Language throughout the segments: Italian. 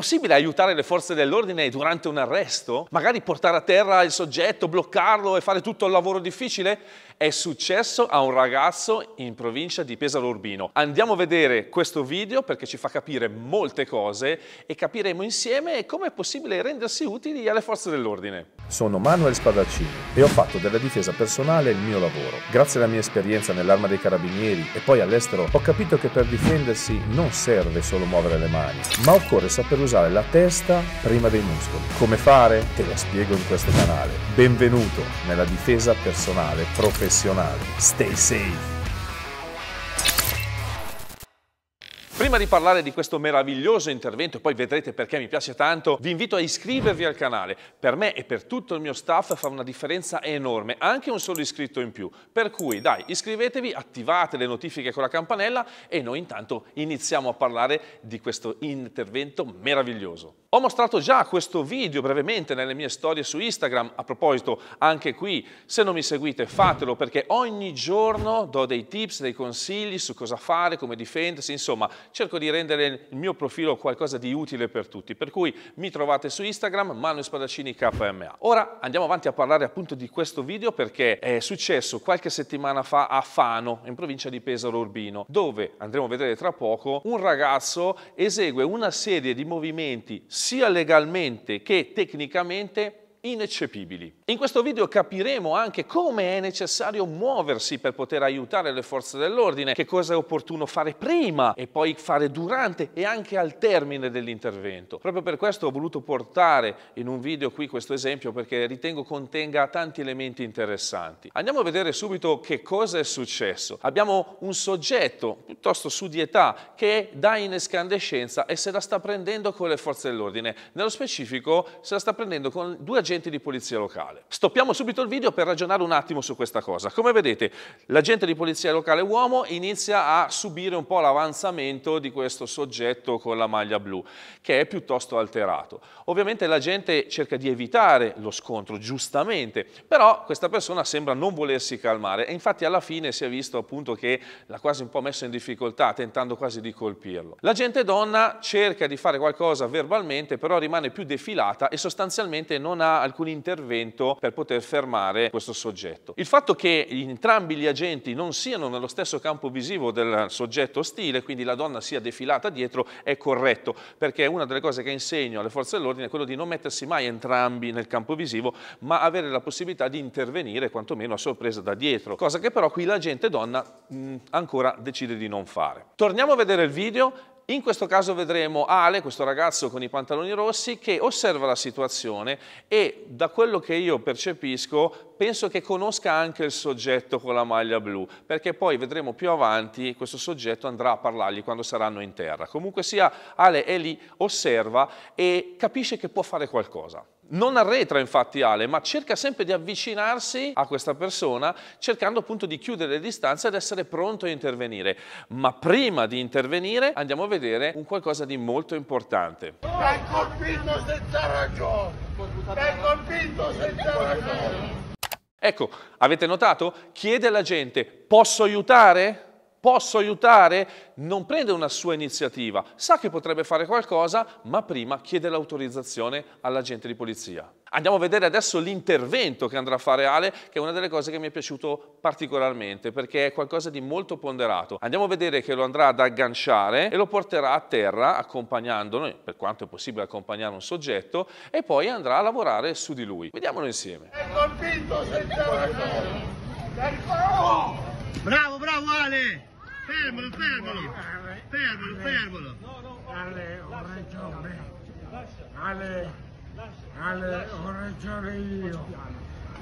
possibile aiutare le forze dell'ordine durante un arresto? Magari portare a terra il soggetto, bloccarlo e fare tutto il lavoro difficile? È successo a un ragazzo in provincia di Pesaro Urbino. Andiamo a vedere questo video perché ci fa capire molte cose e capiremo insieme come è possibile rendersi utili alle forze dell'ordine. Sono Manuel Spadaccini e ho fatto della difesa personale il mio lavoro. Grazie alla mia esperienza nell'arma dei carabinieri e poi all'estero ho capito che per difendersi non serve solo muovere le mani, ma occorre saper usare usare la testa prima dei muscoli. Come fare? Te lo spiego in questo canale. Benvenuto nella difesa personale professionale. Stay safe! di parlare di questo meraviglioso intervento, poi vedrete perché mi piace tanto, vi invito a iscrivervi al canale. Per me e per tutto il mio staff fa una differenza enorme, anche un solo iscritto in più. Per cui dai, iscrivetevi, attivate le notifiche con la campanella e noi intanto iniziamo a parlare di questo intervento meraviglioso. Ho mostrato già questo video brevemente nelle mie storie su Instagram, a proposito anche qui, se non mi seguite fatelo perché ogni giorno do dei tips, dei consigli su cosa fare, come difendersi, insomma cerco cerco di rendere il mio profilo qualcosa di utile per tutti, per cui mi trovate su Instagram Manu Spadaccini KMA. Ora andiamo avanti a parlare appunto di questo video perché è successo qualche settimana fa a Fano, in provincia di Pesaro Urbino, dove andremo a vedere tra poco un ragazzo esegue una serie di movimenti sia legalmente che tecnicamente ineccepibili. In questo video capiremo anche come è necessario muoversi per poter aiutare le forze dell'ordine, che cosa è opportuno fare prima e poi fare durante e anche al termine dell'intervento. Proprio per questo ho voluto portare in un video qui questo esempio perché ritengo contenga tanti elementi interessanti. Andiamo a vedere subito che cosa è successo. Abbiamo un soggetto piuttosto su di età che dà in escandescenza e se la sta prendendo con le forze dell'ordine. Nello specifico se la sta prendendo con due agenti agenti di polizia locale. Stoppiamo subito il video per ragionare un attimo su questa cosa. Come vedete, l'agente di polizia locale uomo inizia a subire un po' l'avanzamento di questo soggetto con la maglia blu, che è piuttosto alterato. Ovviamente l'agente cerca di evitare lo scontro, giustamente, però questa persona sembra non volersi calmare e infatti alla fine si è visto appunto che l'ha quasi un po' messo in difficoltà, tentando quasi di colpirlo. L'agente donna cerca di fare qualcosa verbalmente, però rimane più defilata e sostanzialmente non ha alcun intervento per poter fermare questo soggetto. Il fatto che entrambi gli agenti non siano nello stesso campo visivo del soggetto ostile, quindi la donna sia defilata dietro, è corretto, perché una delle cose che insegno alle forze dell'ordine è quello di non mettersi mai entrambi nel campo visivo, ma avere la possibilità di intervenire quantomeno a sorpresa da dietro, cosa che però qui l'agente donna mh, ancora decide di non fare. Torniamo a vedere il video in questo caso vedremo Ale, questo ragazzo con i pantaloni rossi, che osserva la situazione e da quello che io percepisco penso che conosca anche il soggetto con la maglia blu, perché poi vedremo più avanti questo soggetto andrà a parlargli quando saranno in terra. Comunque sia Ale è lì, osserva e capisce che può fare qualcosa non arretra infatti Ale, ma cerca sempre di avvicinarsi a questa persona cercando appunto di chiudere le distanze ed essere pronto a intervenire. Ma prima di intervenire andiamo a vedere un qualcosa di molto importante. Mi colpito senza ragione! Mi colpito senza ragione! Ecco, avete notato? Chiede alla gente, posso aiutare? posso aiutare? Non prende una sua iniziativa, sa che potrebbe fare qualcosa, ma prima chiede l'autorizzazione all'agente di polizia. Andiamo a vedere adesso l'intervento che andrà a fare Ale, che è una delle cose che mi è piaciuto particolarmente, perché è qualcosa di molto ponderato. Andiamo a vedere che lo andrà ad agganciare e lo porterà a terra, accompagnandolo, per quanto è possibile accompagnare un soggetto, e poi andrà a lavorare su di lui. Vediamolo insieme. È colpito senza ragione! Bravo, bravo Ale! Fermalo, fermalo! Fermalo, fermalo! Alle ore alle, alle ore io.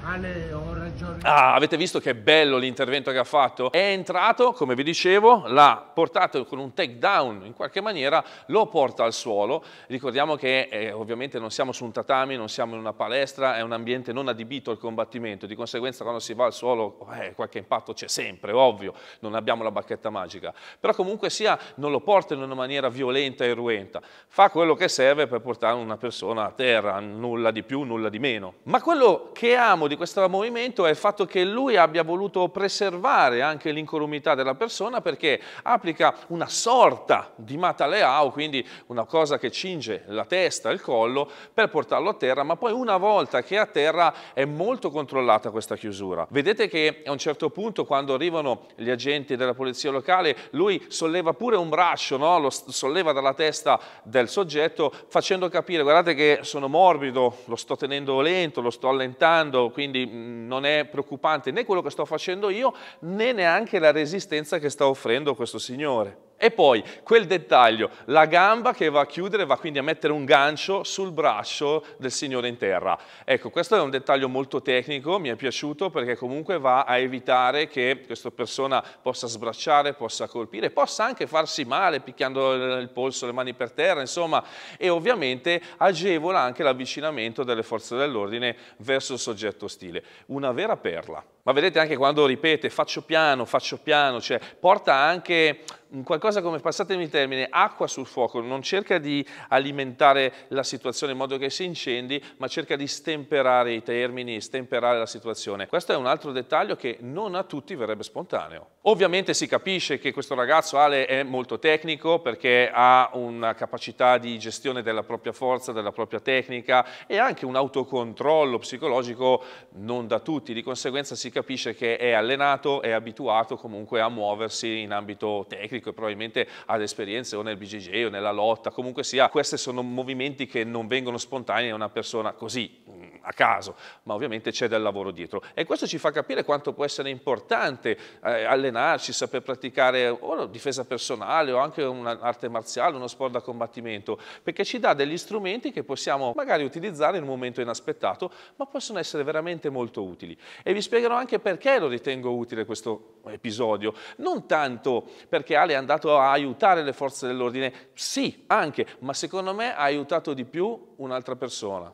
Ale, ho ragione. Ah, avete visto che bello l'intervento che ha fatto? È entrato, come vi dicevo, l'ha portato con un takedown, in qualche maniera lo porta al suolo. Ricordiamo che eh, ovviamente non siamo su un tatami, non siamo in una palestra, è un ambiente non adibito al combattimento, di conseguenza quando si va al suolo eh, qualche impatto c'è sempre, ovvio, non abbiamo la bacchetta magica. Però comunque sia non lo porta in una maniera violenta e ruenta, fa quello che serve per portare una persona a terra, nulla di più, nulla di meno. Ma quello che amo di questo movimento è il fatto che lui abbia voluto preservare anche l'incolumità della persona perché applica una sorta di mataleao, quindi una cosa che cinge la testa, il collo, per portarlo a terra, ma poi una volta che è a terra è molto controllata questa chiusura. Vedete che a un certo punto quando arrivano gli agenti della polizia locale, lui solleva pure un braccio, no? lo solleva dalla testa del soggetto facendo capire, guardate che sono morbido, lo sto tenendo lento, lo sto allentando, quindi mm, non è preoccupante né quello che sto facendo io né neanche la resistenza che sta offrendo questo Signore. E poi quel dettaglio, la gamba che va a chiudere va quindi a mettere un gancio sul braccio del signore in terra. Ecco, questo è un dettaglio molto tecnico, mi è piaciuto perché comunque va a evitare che questa persona possa sbracciare, possa colpire, possa anche farsi male picchiando il polso, le mani per terra, insomma, e ovviamente agevola anche l'avvicinamento delle forze dell'ordine verso il soggetto ostile. Una vera perla. Ma vedete anche quando ripete faccio piano, faccio piano, cioè porta anche qualcosa come, passatemi il termine, acqua sul fuoco, non cerca di alimentare la situazione in modo che si incendi, ma cerca di stemperare i termini, stemperare la situazione. Questo è un altro dettaglio che non a tutti verrebbe spontaneo. Ovviamente si capisce che questo ragazzo Ale è molto tecnico perché ha una capacità di gestione della propria forza, della propria tecnica e anche un autocontrollo psicologico non da tutti, di conseguenza si capisce capisce che è allenato, è abituato comunque a muoversi in ambito tecnico e probabilmente ad esperienze o nel BGG o nella lotta, comunque sia, questi sono movimenti che non vengono spontanei a una persona così, a caso, ma ovviamente c'è del lavoro dietro. E questo ci fa capire quanto può essere importante eh, allenarci, saper praticare o difesa personale o anche un'arte marziale, uno sport da combattimento, perché ci dà degli strumenti che possiamo magari utilizzare in un momento inaspettato, ma possono essere veramente molto utili. E vi spiegherò anche perché lo ritengo utile questo episodio, non tanto perché Ale è andato a aiutare le forze dell'ordine, sì, anche, ma secondo me ha aiutato di più un'altra persona.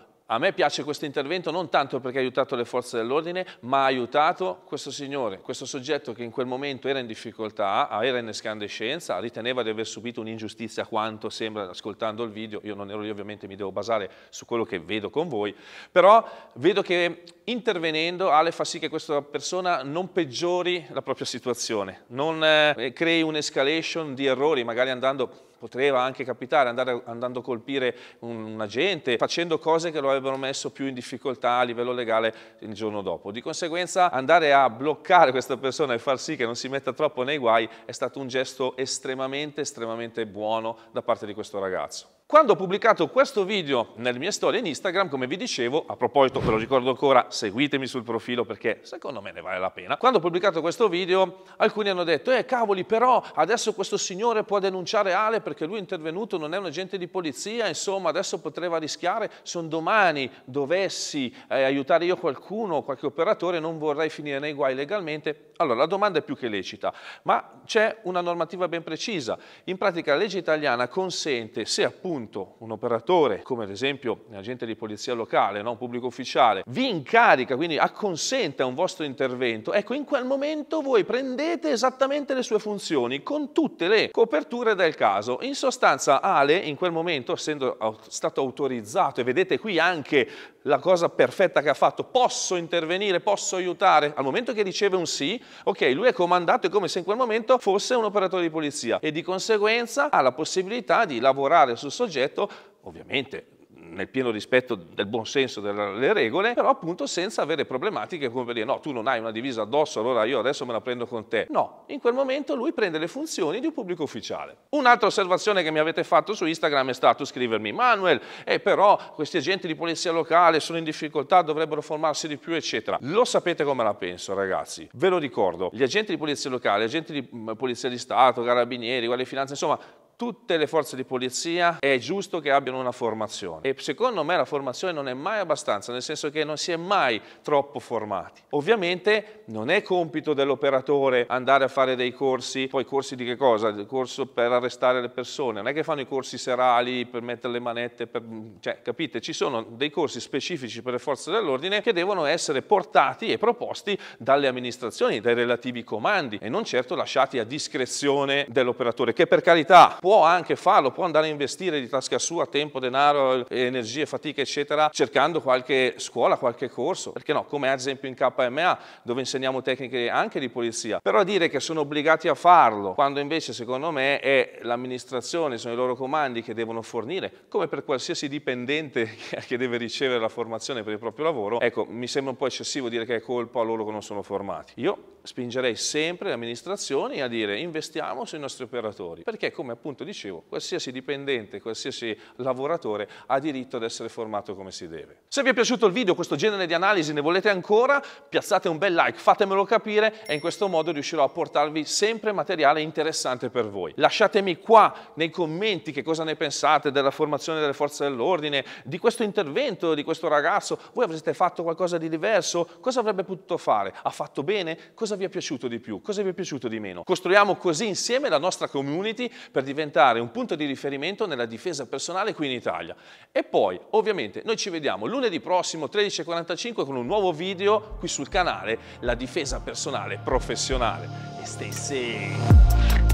A me piace questo intervento non tanto perché ha aiutato le forze dell'ordine, ma ha aiutato questo signore, questo soggetto che in quel momento era in difficoltà, era in escandescenza, riteneva di aver subito un'ingiustizia quanto sembra ascoltando il video, io non ero lì ovviamente, mi devo basare su quello che vedo con voi, però vedo che intervenendo Ale fa sì che questa persona non peggiori la propria situazione, non eh, crei un'escalation di errori, magari andando poteva anche capitare andare, andando a colpire un, un, agente, facendo cose che lo avrebbero messo più in difficoltà a livello legale il giorno dopo. Di conseguenza andare a bloccare questa persona e far sì che non si metta troppo nei guai è stato un gesto estremamente, estremamente buono da parte di questo ragazzo. Quando ho pubblicato questo video nel mio storie in Instagram, come vi dicevo, a proposito ve lo ricordo ancora, seguitemi sul profilo perché secondo me ne vale la pena. Quando ho pubblicato questo video, alcuni hanno detto, eh cavoli però adesso questo signore può denunciare Ale perché lui è intervenuto, non è un agente di polizia, insomma adesso potrebbe rischiare, se un domani dovessi eh, aiutare io qualcuno, qualche operatore, non vorrei finire nei guai legalmente. Allora la domanda è più che lecita, ma c'è una normativa ben precisa. In pratica la legge italiana consente, se appunto appunto un operatore, come ad esempio un agente di polizia locale, no? un pubblico ufficiale, vi incarica, quindi acconsente a un vostro intervento, ecco in quel momento voi prendete esattamente le sue funzioni con tutte le coperture del caso. In sostanza Ale in quel momento, essendo stato autorizzato, e vedete qui anche la cosa perfetta che ha fatto, posso intervenire, posso aiutare, al momento che riceve un sì, ok, lui è comandato, è come se in quel momento fosse un operatore di polizia e di conseguenza ha la possibilità di lavorare sul soggetto progetto, ovviamente nel pieno rispetto del buon senso delle regole, però appunto senza avere problematiche come per dire no, tu non hai una divisa addosso, allora io adesso me la prendo con te. No, in quel momento lui prende le funzioni di un pubblico ufficiale. Un'altra osservazione che mi avete fatto su Instagram è stato scrivermi Manuel, eh, però questi agenti di polizia locale sono in difficoltà, dovrebbero formarsi di più, eccetera. Lo sapete come la penso, ragazzi. Ve lo ricordo, gli agenti di polizia locale, agenti di mm, polizia di Stato, carabinieri, guardie di finanza, insomma, tutte le forze di polizia è giusto che abbiano una formazione e secondo me la formazione non è mai abbastanza, nel senso che non si è mai troppo formati. Ovviamente non è compito dell'operatore andare a fare dei corsi, poi corsi di che cosa? Il corso per arrestare le persone, non è che fanno i corsi serali per mettere le manette, per... cioè capite, ci sono dei corsi specifici per le forze dell'ordine che devono essere portati e proposti dalle amministrazioni, dai relativi comandi e non certo lasciati a discrezione dell'operatore che per carità può può anche farlo, può andare a investire di tasca sua tempo, denaro, energie, fatica, eccetera, cercando qualche scuola, qualche corso, perché no, come ad esempio in KMA, dove insegniamo tecniche anche di polizia. Però dire che sono obbligati a farlo, quando invece secondo me è l'amministrazione, sono i loro comandi che devono fornire, come per qualsiasi dipendente che deve ricevere la formazione per il proprio lavoro, ecco, mi sembra un po' eccessivo dire che è colpa loro che non sono formati. Io spingerei sempre le amministrazioni a dire investiamo sui nostri operatori, perché come appunto dicevo, qualsiasi dipendente, qualsiasi lavoratore ha diritto ad essere formato come si deve. Se vi è piaciuto il video, questo genere di analisi ne volete ancora, piazzate un bel like, fatemelo capire e in questo modo riuscirò a portarvi sempre materiale interessante per voi. Lasciatemi qua nei commenti che cosa ne pensate della formazione delle forze dell'ordine, di questo intervento di questo ragazzo, voi avreste fatto qualcosa di diverso, cosa avrebbe potuto fare? Ha fatto bene? Cosa cosa vi è piaciuto di più, cosa vi è piaciuto di meno. Costruiamo così insieme la nostra community per diventare un punto di riferimento nella difesa personale qui in Italia. E poi, ovviamente, noi ci vediamo lunedì prossimo 13.45 con un nuovo video qui sul canale La difesa personale professionale. E stay safe!